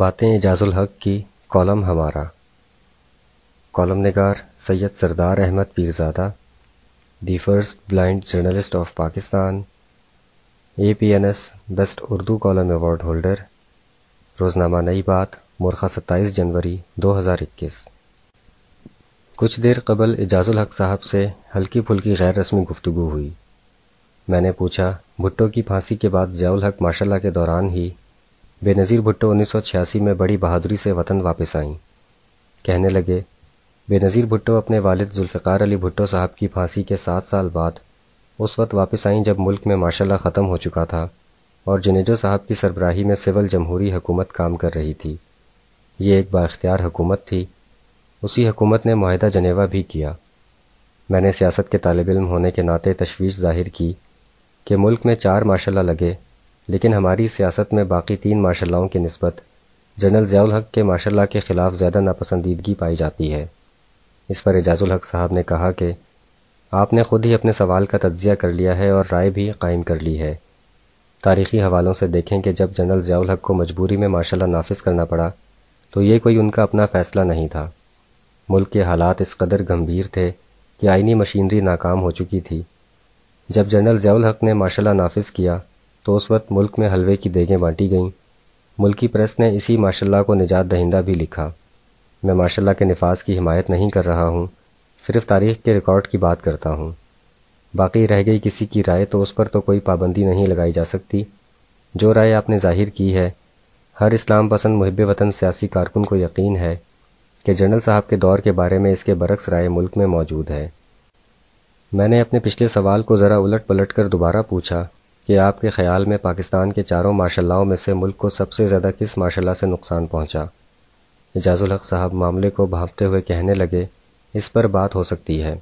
बातें एजाजुल हक की कॉलम हमारा कॉलम नगार Syed Sardar Ahmed Pirzada the first blind journalist of Pakistan A P N S best Urdu column award holder रोज़नामा नई बात मुरखा सत्ताईस जनवरी दो हज़ार इक्कीस कुछ देर कबल एजाजुल हक साहब से हल्की फुल्की गैर रस्मी गुफ्तु हुई मैंने पूछा भुट्टो की फांसी के बाद जयाल हक माशाला के दौरान ही बेनज़ीर भुट्टो 1986 में बड़ी बहादुरी से वतन वापस आईं कहने लगे बेनज़ीर भुट्टो अपने वालिद जुल्फ़ार अली भुट्टो साहब की फांसी के सात साल बाद उस वक्त वापस आईं जब मुल्क में माशाल्लाह ख़त्म हो चुका था और जनेजो साहब की सरबराही में सिविल जमहूरी हुकूमत काम कर रही थी ये एक बाख्तियार हुकूमत थी उसी हुकूमत ने माहदा जनेवा भी किया मैंने सियासत के तालब इम होने के नाते तशवीश जाहिर की कि मुल्क में चार माशाल्लाह लगे लेकिन हमारी सियासत में बाकी तीन माशालाओं की नस्बत जनरल जयाल हक के माशाला के खिलाफ ज़्यादा नापसंदीदगी पाई जाती है इस पर एजाजुल हक साहब ने कहा कि आपने खुद ही अपने सवाल का तज्जिया कर लिया है और राय भी कायम कर ली है तारीखी हवालों से देखें कि जब जनरल जयाल हक को मजबूरी में माशाला नाफिज करना पड़ा तो ये कोई उनका अपना फैसला नहीं था मुल्क के हालात इस कदर गंभीर थे कि आइनी मशीनरी नाकाम हो चुकी थी जब जनरल जयाल हक ने माशाला नाफिज किया तो उस वक्त मुल्क में हलवे की देगें बांटी गईं मुल्की प्रेस ने इसी माशाल्लाह को निजात दहिंदा भी लिखा मैं माशाल्लाह के नफाज की हिमायत नहीं कर रहा हूँ सिर्फ तारीख के रिकॉर्ड की बात करता हूँ बाकी रह गई किसी की राय तो उस पर तो कोई पाबंदी नहीं लगाई जा सकती जो राय आपने जाहिर की है हर इस्लाम पसंद महब वतन सियासी कारकुन को यकीन है कि जनरल साहब के दौर के बारे में इसके बरक्स राय मुल्क में मौजूद है मैंने अपने पिछले सवाल को ज़रा उलट पलट कर दोबारा पूछा कि आपके ख्याल में पाकिस्तान के चारों माशालाओं में से मुल्क को सबसे ज़्यादा किस माशाला से नुकसान पहुंचा? एजाज़ुल हक साहब मामले को भांपते हुए कहने लगे इस पर बात हो सकती है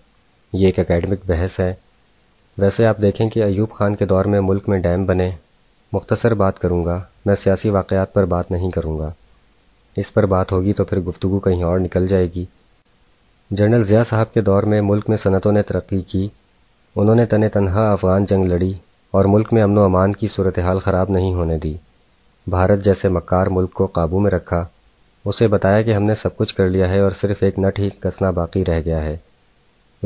ये एक एकेडमिक बहस है वैसे आप देखें कि अयूब खान के दौर में मुल्क में डैम बने मुख्तसर बात करूँगा मैं सियासी वाकयात पर बात नहीं करूँगा इस पर बात होगी तो फिर गुफ्तु कहीं और निकल जाएगी जनरल ज़िया साहब के दौर में मुल्क में सनतों ने तरक्की की उन्होंने तन तनहा अफ़गान जंग लड़ी और मुल्क में अमन अमान की सूरत हाल ख़राब नहीं होने दी भारत जैसे मक्कार मुल्क को काबू में रखा उसे बताया कि हमने सब कुछ कर लिया है और सिर्फ एक नट ही कसना बाकी रह गया है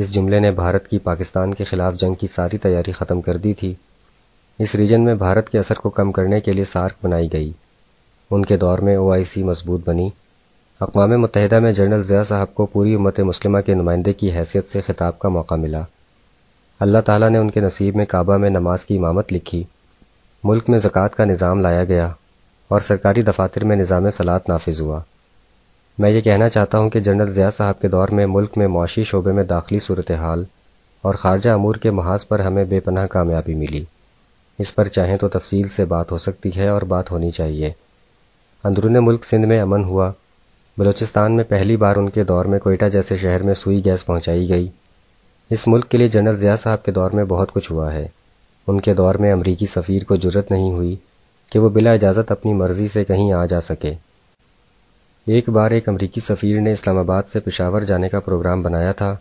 इस जुमले ने भारत की पाकिस्तान के खिलाफ जंग की सारी तैयारी ख़त्म कर दी थी इस रीजन में भारत के असर को कम करने के लिए सार्क बनाई गई उनके दौर में ओ मजबूत बनी अकवा मुतहदा में जनरल ज़िया साहब को पूरी उम्मत मुस्लिमा के नुमाइंदे की हैसियत से खिताब का मौका मिला अल्लाह ताला ने उनके नसीब में काबा में नमाज की इमामत लिखी मुल्क में ज़क़़त का निज़ाम लाया गया और सरकारी दफातर में निज़ाम सलात नाफिज हुआ मैं ये कहना चाहता हूँ कि जनरल ज़िया साहब के दौर में मुल्क में मुआशी शोबे में दाखिली सूरत हाल और खारजा अमूर के महाज पर हमें बेपनाह कामयाबी मिली इस पर चाहें तो तफसील से बात हो सकती है और बात होनी चाहिए अंदरून मुल्क सिंध में अमन हुआ बलूचिस्तान में पहली बार उनके दौर में कोयटा जैसे शहर में सुई गैस पहुंचाई गई इस मुल्क के लिए जनरल ज़िया साहब के दौर में बहुत कुछ हुआ है उनके दौर में अमरीकी सफ़ीर को जरूरत नहीं हुई कि वो बिला इजाज़त अपनी मर्ज़ी से कहीं आ जा सके एक बार एक अमरीकी सफ़ीर ने इस्लामाबाद से पिशावर जाने का प्रोग्राम बनाया था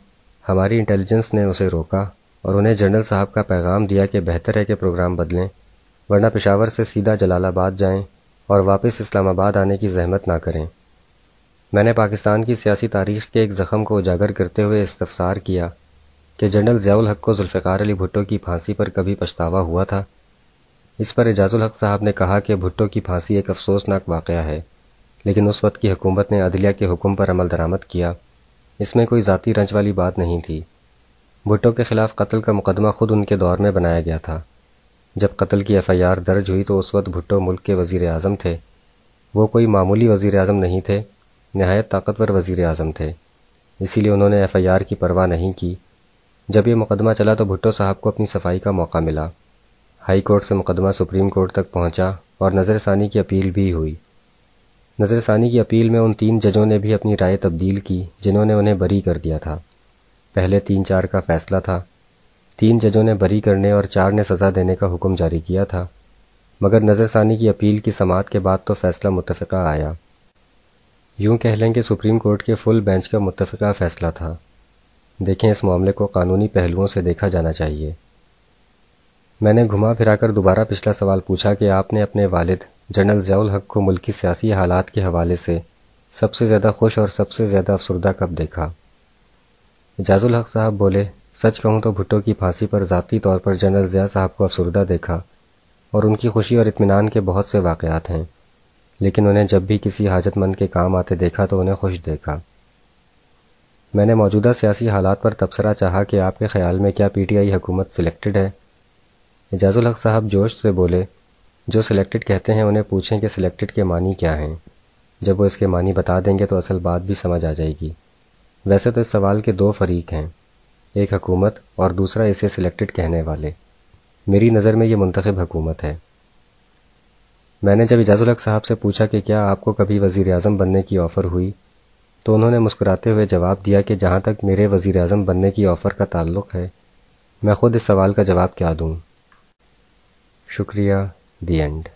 हमारी इंटेलिजेंस ने उसे रोका और उन्हें जनरल साहब का पैगाम दिया कि बेहतर है कि प्रोग्राम बदलें वरना पिशावर से सीधा जलालाबाद जाएं और वापस इस्लामाबाद आने की जहमत ना करें मैंने पाकिस्तान की सियासी तारीख के एक ज़ख़म को उजागर करते हुए इस्तफसार किया कि जनरल जयाउल हक को जुल्फ़ार अली भुट्टो की फांसी पर कभी पछतावा हुआ था इस पर एजाजुल हक साहब ने कहा कि भुट्टो की फांसी एक अफसोसनाक वाक़ है लेकिन उस वक्त की हुकूमत ने अदलिया के हुक्म पर अमल दरामद किया इसमें कोई ज़ाती रंज वाली बात नहीं थी भुट्टो के ख़िलाफ़ कत्ल का मुकदमा खुद उनके दौर में बनाया गया था जब कत्ल की एफ़ आई आर दर्ज हुई तो उस वक्त भुट्टो मुल्क के वज़ी अजम थे वो कोई मामूली वज़ी अजम नहीं थे नहायत ताकतवर वज़ी अजम थे इसीलिए उन्होंने एफ़ आई आर की परवाह नहीं की जब यह मुकदमा चला तो भुट्टो साहब को अपनी सफाई का मौका मिला हाई कोर्ट से मुकदमा सुप्रीम कोर्ट तक पहुंचा और नज़रसानी की अपील भी हुई नज़रसानी की अपील में उन तीन जजों ने भी अपनी राय तब्दील की जिन्होंने उन्हें बरी कर दिया था पहले तीन चार का फैसला था तीन जजों ने बरी करने और चार ने सज़ा देने का हुक्म जारी किया था मगर नज़रसानी की अपील की समात के बाद तो फैसला मुतफ़ा आया यूं कह लें कि सुप्रीम कोर्ट के फुल बेंच का मुतफ़ा फैसला था देखें इस मामले को कानूनी पहलुओं से देखा जाना चाहिए मैंने घुमा फिराकर दोबारा पिछला सवाल पूछा कि आपने अपने वालिद जनरल जयाल हक को मुल्क सियासी हालात के हवाले से सबसे ज़्यादा खुश और सबसे ज़्यादा अफसरदा कब देखा एजाजुल हक साहब बोले सच कहूँ तो भुट्टो की फांसी पर ज़ाती तौर पर जनरल ज़िया साहब को अफसरदा देखा और उनकी खुशी और इतमान के बहुत से वाक़ात हैं लेकिन उन्हें जब भी किसी हाजतमंद के काम आते देखा तो उन्हें खुश देखा मैंने मौजूदा सियासी हालात पर तबसरा चाहा कि आपके ख्याल में क्या पीटीआई हुकूमत सिलेक्टेड है एजाजुल हक साहब जोश से बोले जो सिलेक्टेड कहते हैं उन्हें पूछें कि सिलेक्टेड के मानी क्या हैं जब वो इसके मानी बता देंगे तो असल बात भी समझ आ जाएगी वैसे तो इस सवाल के दो फरीक हैं एक हकूमत और दूसरा इसे सिलेक्टेड कहने वाले मेरी नज़र में ये मंतखब हुकूमत है मैंने जब इजाजुल हक साहब से पूछा कि क्या आपको कभी वजीर अजम बनने की ऑफ़र हुई तो उन्होंने मुस्कुराते हुए जवाब दिया कि जहाँ तक मेरे वज़ी अजम बनने की ऑफ़र का ताल्लुक है मैं ख़ुद इस सवाल का जवाब क्या दूँ शुक्रिया दी एंड